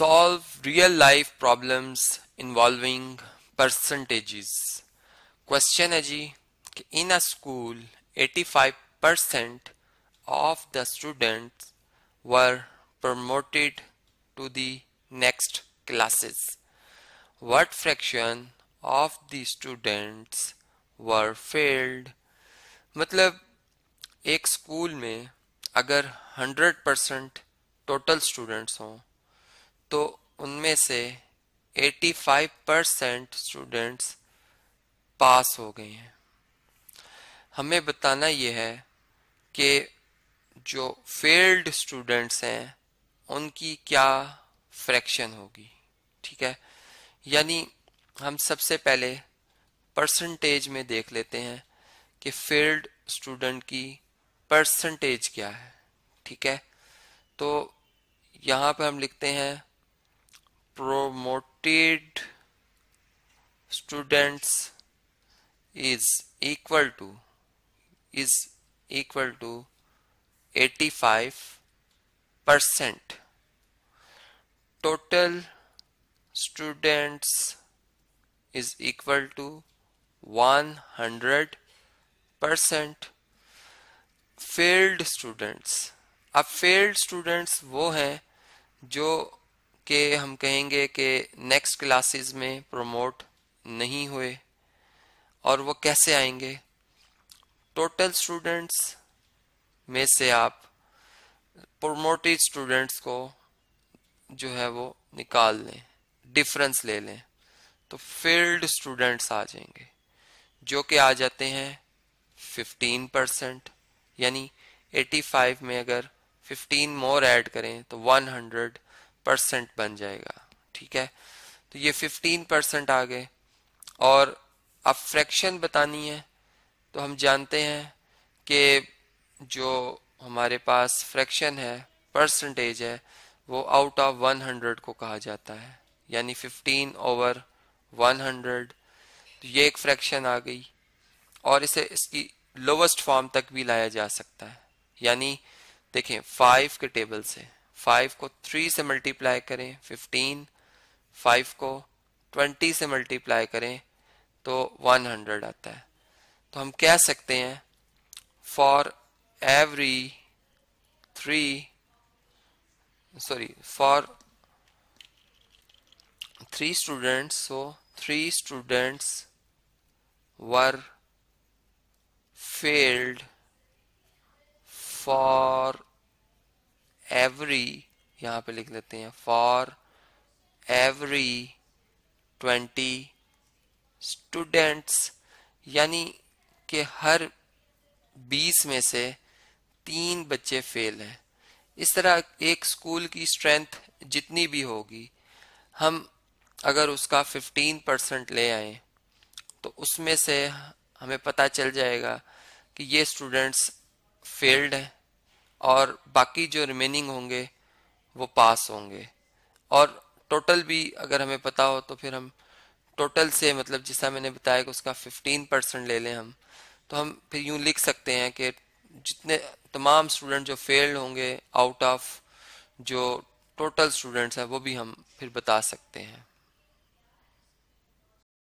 solve real life problems involving percentages question है जी कि in a school 85% of the students were promoted to the next classes what fraction of the students were failed मतलब एक school में अगर 100% total students हों तो उनमें से 85 परसेंट स्टूडेंट्स पास हो गए हैं हमें बताना यह है कि जो फेल्ड स्टूडेंट्स हैं उनकी क्या फ्रैक्शन होगी ठीक है यानी हम सबसे पहले परसेंटेज में देख लेते हैं कि फेल्ड स्टूडेंट की परसेंटेज क्या है ठीक है तो यहाँ पर हम लिखते हैं promoted students is equal to is equal to 85 percent total students is equal to 100 percent failed students अब failed students वो हैं जो कि हम कहेंगे कि नेक्स्ट क्लासेस में प्रमोट नहीं हुए और वो कैसे आएंगे टोटल स्टूडेंट्स में से आप प्रोमोटेड स्टूडेंट्स को जो है वो निकाल लें डिफरेंस ले लें तो फील्ड स्टूडेंट्स आ जाएंगे जो कि आ जाते हैं 15 परसेंट यानी 85 में अगर 15 मोर ऐड करें तो परसेंट बन जाएगा ठीक है तो ये फिफ्टीन परसेंट आ गए और अब फ्रैक्शन बतानी है तो हम जानते हैं कि जो हमारे पास फ्रैक्शन है परसेंटेज है वो आउट ऑफ वन हंड्रेड को कहा जाता है यानी फिफ्टीन ओवर वन हंड्रेड तो ये एक फ्रैक्शन आ गई और इसे इसकी लोवेस्ट फॉर्म तक भी लाया जा सकता है यानी देखें फाइव के टेबल से फाइव को थ्री से मल्टीप्लाई करें फिफ्टीन फाइव को ट्वेंटी से मल्टीप्लाई करें तो वन हंड्रेड आता है तो हम कह सकते हैं for every three sorry for three students so three students were failed for every यहाँ पे लिख लेते हैं फॉर एवरी ट्वेंटी स्टूडेंट्स यानी कि हर बीस में से तीन बच्चे फेल हैं इस तरह एक स्कूल की स्ट्रेंथ जितनी भी होगी हम अगर उसका फिफ्टीन परसेंट ले आए तो उसमें से हमें पता चल जाएगा कि ये स्टूडेंट्स फेल्ड हैं और बाकी जो रिमेनिंग होंगे वो पास होंगे और टोटल भी अगर हमें पता हो तो फिर हम टोटल से मतलब जैसा मैंने बताया कि उसका 15 परसेंट ले लें हम तो हम फिर यूं लिख सकते हैं कि जितने तमाम स्टूडेंट जो फेल्ड होंगे आउट ऑफ जो टोटल स्टूडेंट्स हैं वो भी हम फिर बता सकते हैं